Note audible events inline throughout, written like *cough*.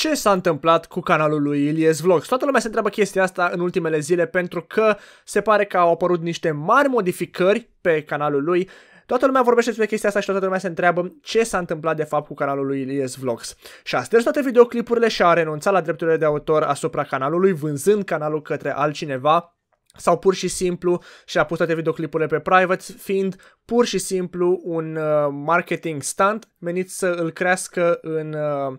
ce s-a întâmplat cu canalul lui Ilies Vlogs. Toată lumea se întreabă chestia asta în ultimele zile pentru că se pare că au apărut niște mari modificări pe canalul lui Toată lumea vorbește despre chestia asta și toată lumea se întreabă ce s-a întâmplat de fapt cu canalul lui Ilies Vlogs. Și a sters toate videoclipurile și a renunțat la drepturile de autor asupra canalului, vânzând canalul către altcineva sau pur și simplu și-a pus toate videoclipurile pe private, fiind pur și simplu un uh, marketing stunt menit să îl crească în uh,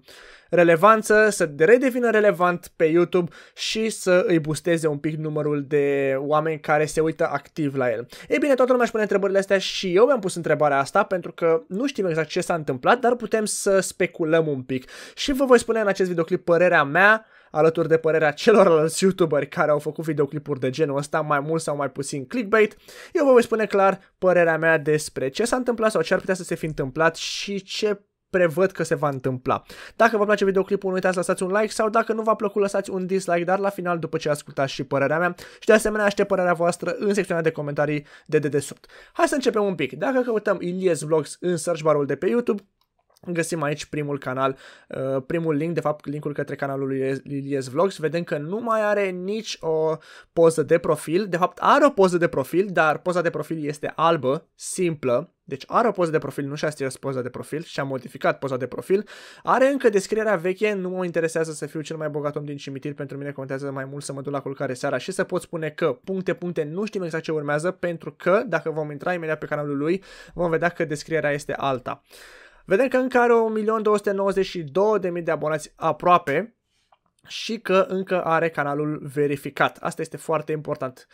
relevanță, să redevină relevant pe YouTube și să îi busteze un pic numărul de oameni care se uită activ la el. Ei bine, toată lumea își pune întrebările astea și eu mi-am pus întrebarea asta pentru că nu știm exact ce s-a întâmplat, dar putem să speculăm un pic. Și vă voi spune în acest videoclip părerea mea alături de părerea celorlalți youtuberi care au făcut videoclipuri de genul ăsta, mai mult sau mai puțin clickbait. Eu vă voi spune clar părerea mea despre ce s-a întâmplat sau ce ar putea să se fi întâmplat și ce prevăd că se va întâmpla. Dacă vă place videoclipul, nu uitați să lăsați un like sau dacă nu v-a plăcut, lăsați un dislike, dar la final după ce ascultați și părerea mea și de asemenea aștept părerea voastră în secțiunea de comentarii de dedesubt. Hai să începem un pic. Dacă căutăm Ilies Vlogs în search barul de pe YouTube, Găsim aici primul canal, uh, primul link, de fapt linkul către canalul lui Ilies Vlogs. Vedem că nu mai are nici o poză de profil. De fapt are o poză de profil, dar poza de profil este albă, simplă. Deci are o poză de profil, nu și-a stins poza de profil și-a modificat poza de profil. Are încă descrierea veche, nu mă interesează să fiu cel mai bogat om din cimitir, pentru mine contează mai mult să mă duc la culcare seara și să pot spune că puncte, puncte, nu știm exact ce urmează, pentru că dacă vom intra imediat pe canalul lui, vom vedea că descrierea este alta. Vedem că încă are 1.292.000 de abonați aproape și că încă are canalul verificat. Asta este foarte important.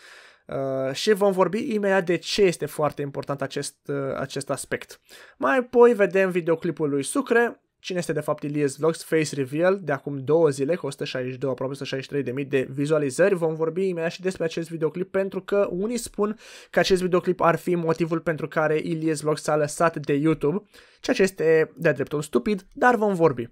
Uh, și vom vorbi imediat de ce este foarte important acest, uh, acest aspect. Mai apoi vedem videoclipul lui Sucre, cine este de fapt Ilie Vlogs Face Reveal de acum două zile cu 162, aproape 163 de vizualizări. Vom vorbi imediat și despre acest videoclip pentru că unii spun că acest videoclip ar fi motivul pentru care Ilie Vlogs s-a lăsat de YouTube, ceea ce este de dreptul stupid, dar vom vorbi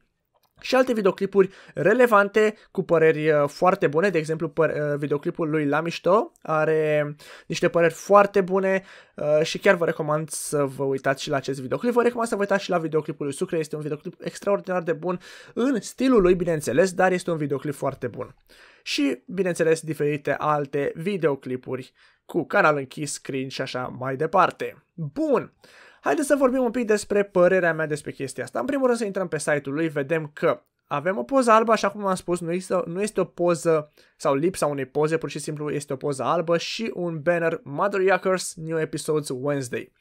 și alte videoclipuri relevante cu păreri uh, foarte bune, de exemplu păr- uh, videoclipul lui La Mișto are niște păreri foarte bune uh, și chiar vă recomand să vă uitați și la acest videoclip. Vă recomand să vă uitați și la videoclipul lui Sucre, este un videoclip extraordinar de bun în stilul lui, bineînțeles, dar este un videoclip foarte bun. Și, bineînțeles, diferite alte videoclipuri cu canal închis, Screen și așa mai departe. Bun! Haideți să vorbim un pic despre părerea mea despre chestia asta. În primul rând să intrăm pe site-ul lui, vedem că avem o poză albă, așa cum am spus, nu este, nu este o poză sau lipsa unei poze, pur și simplu este o poză albă și un banner Mother Yuckers New Episodes Wednesday.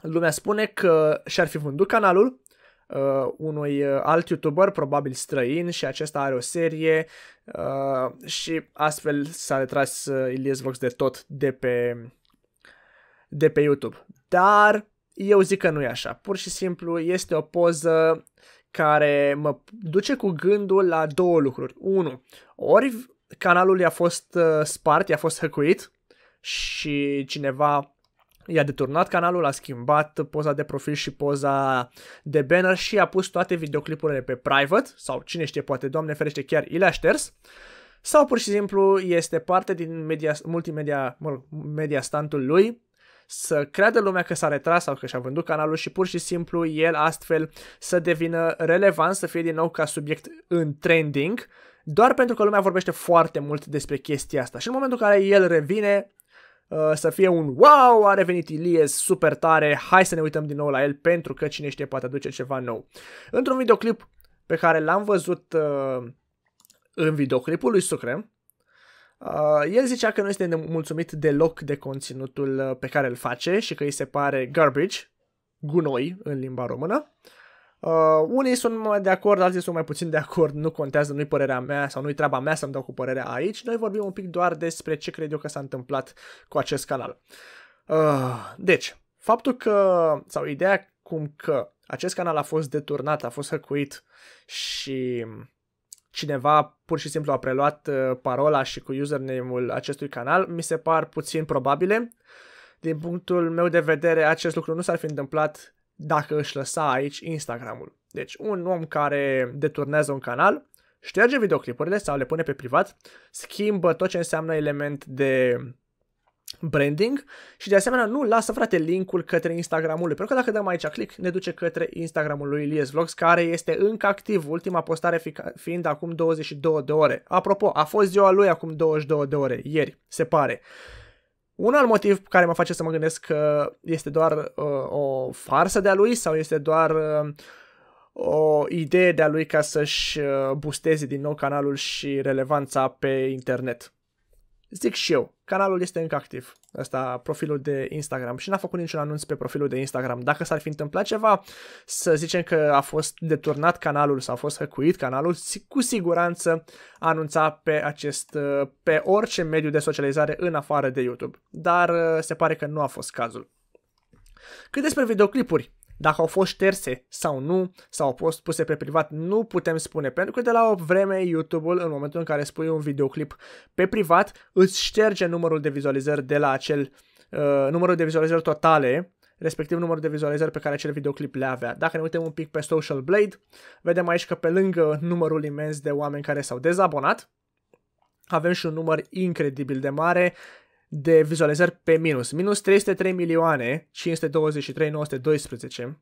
Lumea spune că și-ar fi vândut canalul, uh, unui uh, alt youtuber, probabil străin, și acesta are o serie uh, și astfel s-a retras uh, Ilias Vox de tot de pe, de pe YouTube. Dar eu zic că nu e așa. Pur și simplu este o poză care mă duce cu gândul la două lucruri. Unu, ori canalul i-a fost uh, spart, i-a fost hăcuit și cineva i-a deturnat canalul, a schimbat poza de profil și poza de banner și a pus toate videoclipurile pe private sau cine știe, poate, doamne ferește, chiar i le-a șters. Sau pur și simplu este parte din media, multimedia, mă rog, media standul lui să creadă lumea că s-a retras sau că și-a vândut canalul și pur și simplu el astfel să devină relevant, să fie din nou ca subiect în trending, doar pentru că lumea vorbește foarte mult despre chestia asta. Și în momentul în care el revine, uh, să fie un wow, a revenit Ilies, super tare, hai să ne uităm din nou la el pentru că cine știe poate aduce ceva nou. Într-un videoclip pe care l-am văzut uh, în videoclipul lui Sucre, Uh, el zicea că nu este mulțumit deloc de conținutul uh, pe care îl face și că îi se pare garbage, gunoi în limba română. Uh, unii sunt mai de acord, alții sunt mai puțin de acord, nu contează, nu-i părerea mea sau nu-i treaba mea să-mi dau cu părerea aici. Noi vorbim un pic doar despre ce cred eu că s-a întâmplat cu acest canal. Uh, deci, faptul că, sau ideea cum că acest canal a fost deturnat, a fost hăcuit și cineva pur și simplu a preluat uh, parola și cu username-ul acestui canal, mi se par puțin probabile. Din punctul meu de vedere, acest lucru nu s-ar fi întâmplat dacă își lăsa aici Instagram-ul. Deci un om care deturnează un canal, șterge videoclipurile sau le pune pe privat, schimbă tot ce înseamnă element de branding și de asemenea nu lasă frate linkul către Instagramul lui, pentru că dacă dăm aici click ne duce către Instagramul lui Ilies Vlogs care este încă activ, ultima postare fi, fiind acum 22 de ore. Apropo, a fost ziua lui acum 22 de ore, ieri, se pare. Un alt motiv care mă face să mă gândesc că este doar uh, o farsă de-a lui sau este doar uh, o idee de-a lui ca să-și uh, busteze din nou canalul și relevanța pe internet. Zic și eu, canalul este încă activ, ăsta, profilul de Instagram și n-a făcut niciun anunț pe profilul de Instagram. Dacă s-ar fi întâmplat ceva, să zicem că a fost deturnat canalul sau a fost hăcuit canalul, cu siguranță anunța pe acest, uh, pe orice mediu de socializare în afară de YouTube. Dar uh, se pare că nu a fost cazul. Cât despre videoclipuri, dacă au fost șterse sau nu, sau au fost puse pe privat, nu putem spune, pentru că de la o vreme YouTube-ul, în momentul în care spui un videoclip pe privat, îți șterge numărul de vizualizări de la acel uh, numărul de vizualizări totale respectiv numărul de vizualizări pe care acel videoclip le avea. Dacă ne uităm un pic pe Social Blade, vedem aici că pe lângă numărul imens de oameni care s-au dezabonat, avem și un număr incredibil de mare de vizualizări pe minus. Minus 303 milioane, 523, 912,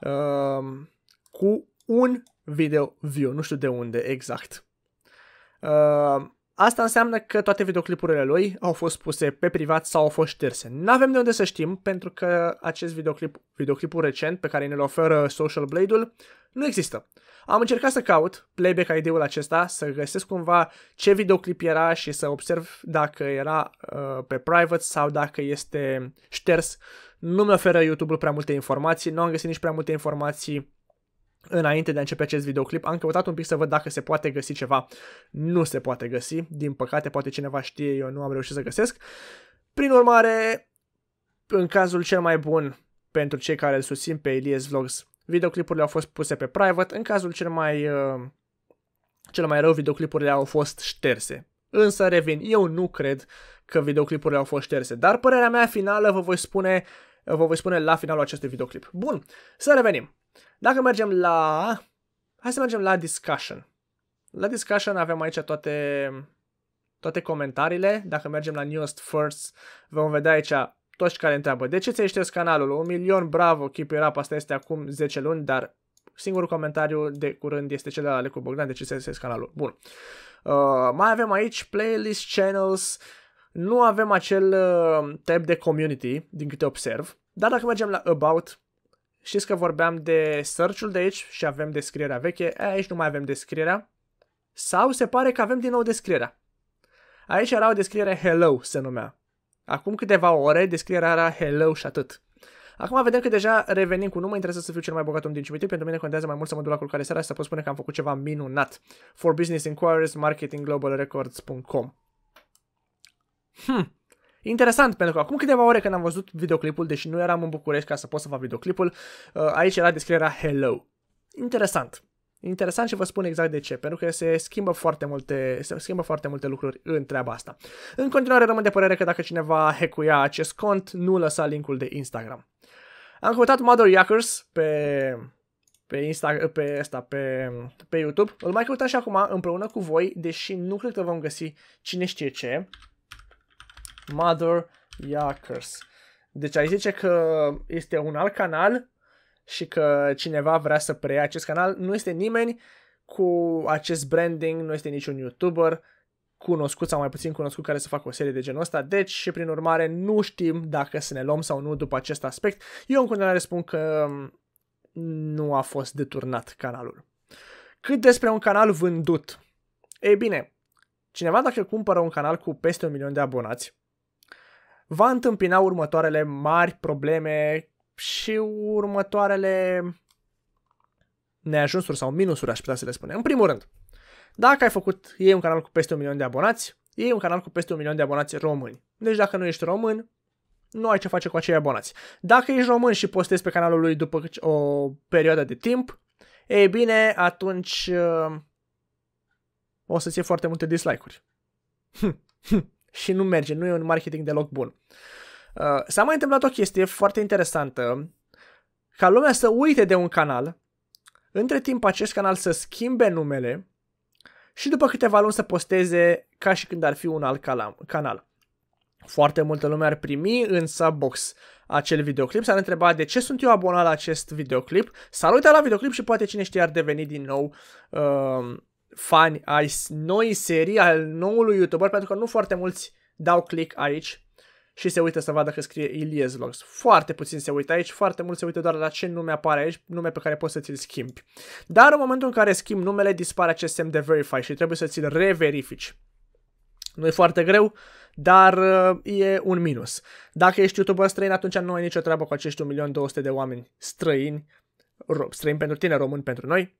um, cu un video view, nu știu de unde exact. Uh, Asta înseamnă că toate videoclipurile lui au fost puse pe privat sau au fost șterse. N-avem de unde să știm, pentru că acest videoclip, videoclipul recent pe care ne-l oferă Social Blade-ul nu există. Am încercat să caut playback ID-ul acesta, să găsesc cumva ce videoclip era și să observ dacă era uh, pe private sau dacă este șters. Nu mi oferă YouTube-ul prea multe informații, nu am găsit nici prea multe informații Înainte de a începe acest videoclip, am căutat un pic să văd dacă se poate găsi ceva. Nu se poate găsi, din păcate, poate cineva știe, eu nu am reușit să găsesc. Prin urmare, în cazul cel mai bun pentru cei care îl susțin pe Elias Vlogs, videoclipurile au fost puse pe private, în cazul cel mai, uh, cel mai rău, videoclipurile au fost șterse. Însă, revin, eu nu cred că videoclipurile au fost șterse, dar părerea mea finală vă voi spune, vă voi spune la finalul acestui videoclip. Bun, să revenim. Dacă mergem la... Hai să mergem la discussion. La discussion avem aici toate, toate comentariile. Dacă mergem la newest first, vom vedea aici toți care întreabă de ce ți-ai canalul? Un milion, bravo, keep it up, asta este acum 10 luni, dar singurul comentariu de curând este cel de la Lecu Bogdan, de ce ți canalul? Bun. Uh, mai avem aici playlist, channels, nu avem acel uh, tab de community, din câte observ, dar dacă mergem la about, Știți că vorbeam de search-ul de aici și avem descrierea veche, aici nu mai avem descrierea. Sau se pare că avem din nou descrierea. Aici era o descriere hello, se numea. Acum câteva ore descrierea era hello și atât. Acum vedem că deja revenim cu nu mă interesează să fiu cel mai bogat om din cimitir, pentru mine contează mai mult să mă duc la culcare seara și să pot spune că am făcut ceva minunat. For business inquiries, marketingglobalrecords.com Hmm interesant, pentru că acum câteva ore când am văzut videoclipul, deși nu eram în București ca să pot să fac videoclipul, uh, aici era descrierea Hello. Interesant. Interesant și vă spun exact de ce, pentru că se schimbă foarte multe, se schimbă foarte multe lucruri în treaba asta. În continuare rămân de părere că dacă cineva hecuia acest cont, nu lăsa linkul de Instagram. Am căutat Mother Yackers pe pe, Insta, pe, asta, pe, pe YouTube. Îl mai căutam și acum împreună cu voi, deși nu cred că vom găsi cine știe ce. Mother Yakers. Deci ai zice că este un alt canal și că cineva vrea să preia acest canal. Nu este nimeni cu acest branding, nu este niciun YouTuber cunoscut sau mai puțin cunoscut care să facă o serie de genul ăsta, deci și prin urmare nu știm dacă să ne luăm sau nu după acest aspect. Eu în continuare spun că nu a fost deturnat canalul. Cât despre un canal vândut. Ei bine, cineva dacă cumpără un canal cu peste un milion de abonați, va întâmpina următoarele mari probleme și următoarele neajunsuri sau minusuri, aș putea să le spunem. În primul rând, dacă ai făcut, ei un canal cu peste un milion de abonați, ei un canal cu peste un milion de abonați români. Deci dacă nu ești român, nu ai ce face cu acei abonați. Dacă ești român și postezi pe canalul lui după o perioadă de timp, ei bine, atunci uh, o să-ți iei foarte multe dislike-uri. *laughs* Hm, hm și nu merge, nu e un marketing deloc bun. Uh, s-a mai întâmplat o chestie foarte interesantă, ca lumea să uite de un canal, între timp acest canal să schimbe numele și după câteva luni să posteze ca și când ar fi un alt canal. Foarte multă lume ar primi în subbox acel videoclip, s-ar întreba de ce sunt eu abonat la acest videoclip, s-ar uita la videoclip și poate cine știe ar deveni din nou uh, fani ai noii serii, al noului YouTuber, pentru că nu foarte mulți dau click aici și se uită să vadă că scrie Ilies Vlogs. Foarte puțin se uită aici, foarte mult se uită doar la ce nume apare aici, nume pe care poți să ți-l schimbi. Dar în momentul în care schimbi numele, dispare acest semn de verify și trebuie să ți-l reverifici. Nu e foarte greu, dar uh, e un minus. Dacă ești YouTuber străin, atunci nu ai nicio treabă cu acești 1.200.000 de oameni străini, străini pentru tine, români pentru noi,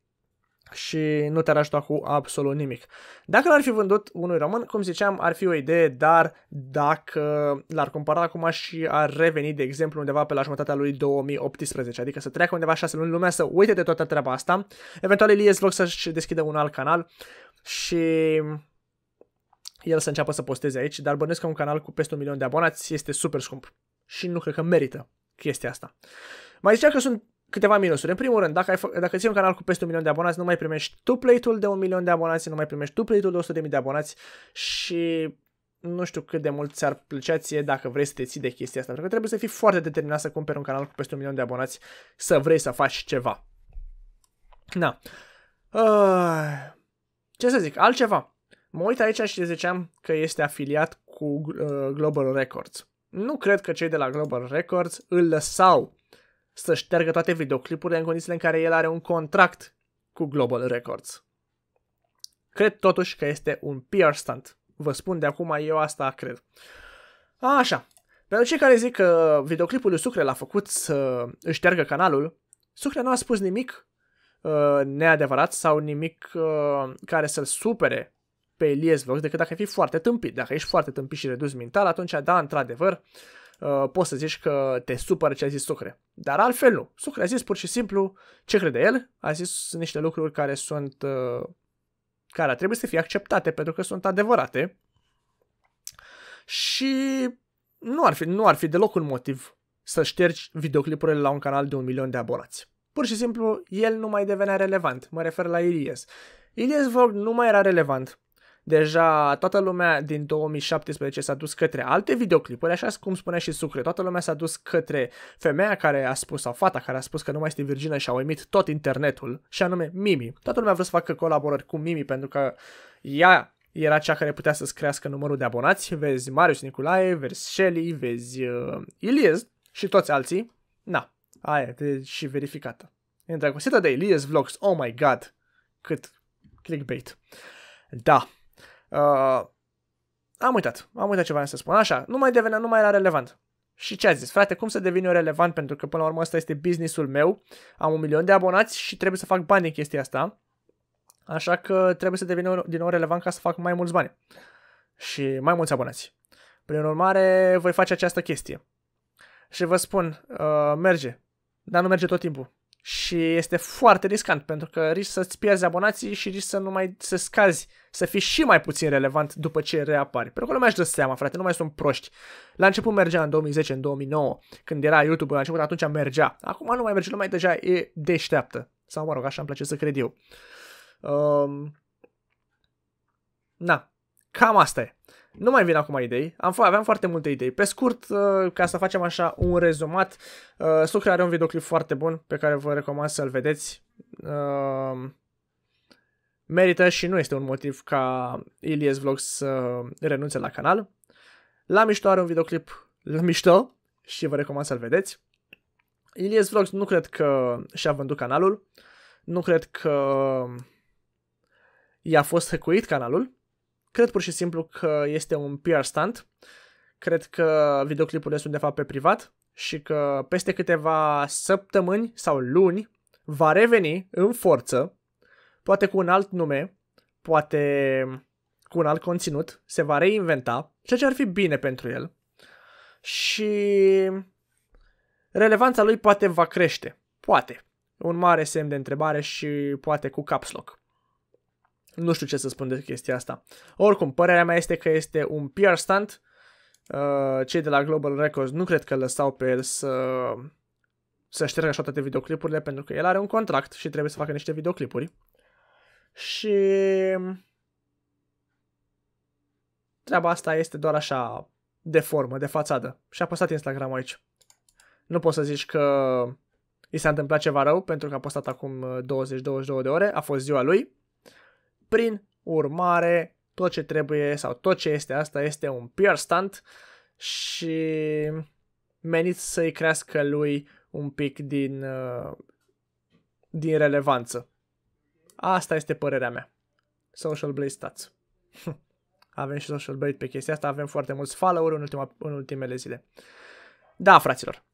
și nu te-ar ajuta cu absolut nimic. Dacă l-ar fi vândut unui român, cum ziceam, ar fi o idee, dar dacă l-ar compara acum și ar reveni, de exemplu, undeva pe la jumătatea lui 2018, adică să treacă undeva șase luni lumea, să uite de toată treaba asta, eventual Elias Vlog să-și deschidă un alt canal și el să înceapă să posteze aici, dar bănuiesc că un canal cu peste un milion de abonați este super scump și nu cred că merită chestia asta. Mai zicea că sunt câteva minusuri. În primul rând, dacă, ai dacă ții un canal cu peste un milion de abonați, nu mai primești tu play-ul de un milion de abonați, nu mai primești tu play-ul de 100 de mii de abonați și nu știu cât de mult ți-ar plăcea ție dacă vrei să te ții de chestia asta, pentru că trebuie să fii foarte determinat să cumperi un canal cu peste un milion de abonați, să vrei să faci ceva. Na. Uh, ce să zic, altceva. Mă uit aici și ziceam că este afiliat cu uh, Global Records. Nu cred că cei de la Global Records îl lăsau să șteargă toate videoclipurile în condițiile în care el are un contract cu Global Records. Cred totuși că este un PR stunt. Vă spun de acum, eu asta cred. Așa. Pentru cei care zic că videoclipul lui Sucre l-a făcut să își șteargă canalul, Sucre nu a spus nimic uh, neadevărat sau nimic uh, care să-l supere pe Elias Vlog, decât dacă fi foarte tâmpit. Dacă ești foarte tâmpit și redus mental, atunci, da, într-adevăr, uh, Uh, poți să zici că te supără ce a zis Sucre. Dar altfel nu. Sucre a zis pur și simplu ce crede el, a zis niște lucruri care sunt uh, care ar trebui să fie acceptate pentru că sunt adevărate și nu ar fi, nu ar fi deloc un motiv să ștergi videoclipurile la un canal de un milion de abonați. Pur și simplu, el nu mai devenea relevant. Mă refer la Ilias. Ilias Vogue nu mai era relevant Deja toată lumea din 2017 s-a dus către alte videoclipuri, așa cum spunea și Sucre, toată lumea s-a dus către femeia care a spus, sau fata care a spus că nu mai este virgină și a uimit tot internetul, și anume Mimi. Toată lumea a vrut să facă colaborări cu Mimi pentru că ea era cea care putea să-ți crească numărul de abonați, vezi Marius Nicolae, vezi Shelly, vezi uh, Iliez și toți alții. Na, aia e și verificată. Îndrăgostită de Iliez Vlogs, oh my god, cât clickbait. Da, Uh, am uitat, am uitat ce vreau să spun. Așa, nu mai devenea, nu mai era relevant. Și ce a zis? Frate, cum să devin eu relevant? Pentru că până la urmă ăsta este businessul meu. Am un milion de abonați și trebuie să fac bani din chestia asta. Așa că trebuie să devin din nou relevant ca să fac mai mulți bani. Și mai mulți abonați. Prin urmare, voi face această chestie. Și vă spun, uh, merge. Dar nu merge tot timpul. Și este foarte riscant pentru că risc să-ți pierzi abonații și risc să nu mai să scazi, să fii și mai puțin relevant după ce reapari. Pentru că lumea își dă seama, frate, nu mai sunt proști. La început mergea în 2010, în 2009, când era YouTube, la început atunci mergea. Acum nu mai merge, lumea deja e deșteaptă. Sau mă rog, așa îmi place să cred eu. Um, na, Cam asta e. Nu mai vin acum idei, Am aveam foarte multe idei. Pe scurt, uh, ca să facem așa un rezumat, uh, Sucre are un videoclip foarte bun pe care vă recomand să-l vedeți. Uh, merită și nu este un motiv ca Ilies Vlog să renunțe la canal. La mișto are un videoclip la mișto și vă recomand să-l vedeți. Ilies Vlogs nu cred că și-a vândut canalul. Nu cred că i-a fost hăcuit canalul Cred pur și simplu că este un PR stunt. Cred că videoclipul este undeva pe privat și că peste câteva săptămâni sau luni va reveni în forță, poate cu un alt nume, poate cu un alt conținut, se va reinventa, ceea ce ar fi bine pentru el. Și relevanța lui poate va crește. Poate. Un mare semn de întrebare și poate cu caps lock. Nu știu ce să spun de chestia asta. Oricum, părerea mea este că este un PR stunt. Uh, cei de la Global Records nu cred că lăsau pe el să, să ștergă așa toate videoclipurile pentru că el are un contract și trebuie să facă niște videoclipuri. Și treaba asta este doar așa de formă, de fațadă. Și a postat Instagram aici. Nu poți să zici că i s-a întâmplat ceva rău pentru că a postat acum 20-22 uh, de ore, a fost ziua lui. Prin urmare, tot ce trebuie sau tot ce este asta este un PR stunt și menit să-i crească lui un pic din, uh, din relevanță. Asta este părerea mea. Social Blade Stats. *laughs* avem și Social Blade pe chestia asta, avem foarte mulți follower în, ultima, în ultimele zile. Da, fraților,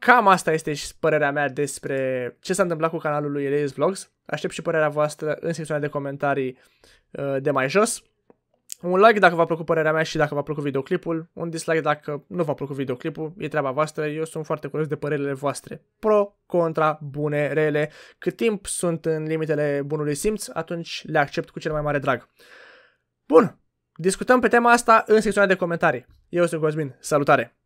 Cam asta este și părerea mea despre ce s-a întâmplat cu canalul lui Elias Vlogs. Aștept și părerea voastră în secțiunea de comentarii uh, de mai jos. Un like dacă v-a plăcut părerea mea și dacă v-a plăcut videoclipul, un dislike dacă nu v-a plăcut videoclipul, e treaba voastră, eu sunt foarte curios de părerile voastre. Pro, contra, bune, rele, cât timp sunt în limitele bunului simț, atunci le accept cu cel mai mare drag. Bun, discutăm pe tema asta în secțiunea de comentarii. Eu sunt Cosmin, salutare!